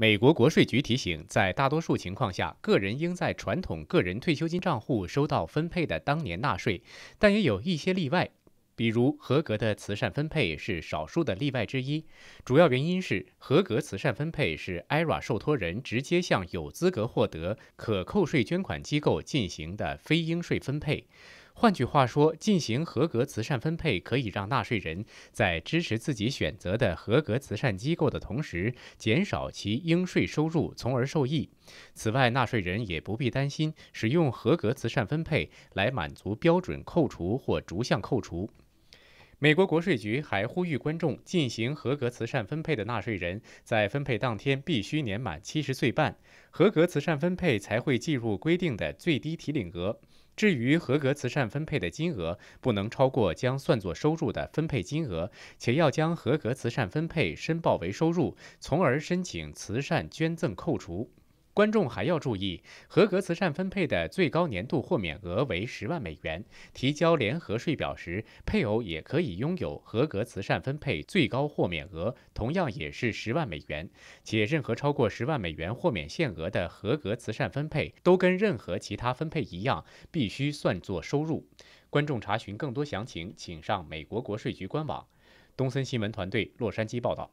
美国国税局提醒，在大多数情况下，个人应在传统个人退休金账户收到分配的当年纳税，但也有一些例外，比如合格的慈善分配是少数的例外之一。主要原因是，合格慈善分配是 IRA 受托人直接向有资格获得可扣税捐款机构进行的非应税分配。换句话说，进行合格慈善分配可以让纳税人在支持自己选择的合格慈善机构的同时，减少其应税收入，从而受益。此外，纳税人也不必担心使用合格慈善分配来满足标准扣除或逐项扣除。美国国税局还呼吁观众进行合格慈善分配的纳税人在分配当天必须年满七十岁半，合格慈善分配才会计入规定的最低提领额。至于合格慈善分配的金额，不能超过将算作收入的分配金额，且要将合格慈善分配申报为收入，从而申请慈善捐赠扣除。观众还要注意，合格慈善分配的最高年度豁免额为十万美元。提交联合税表时，配偶也可以拥有合格慈善分配最高豁免额，同样也是十万美元。且任何超过十万美元豁免限额的合格慈善分配，都跟任何其他分配一样，必须算作收入。观众查询更多详情，请上美国国税局官网。东森新闻团队洛杉矶报道。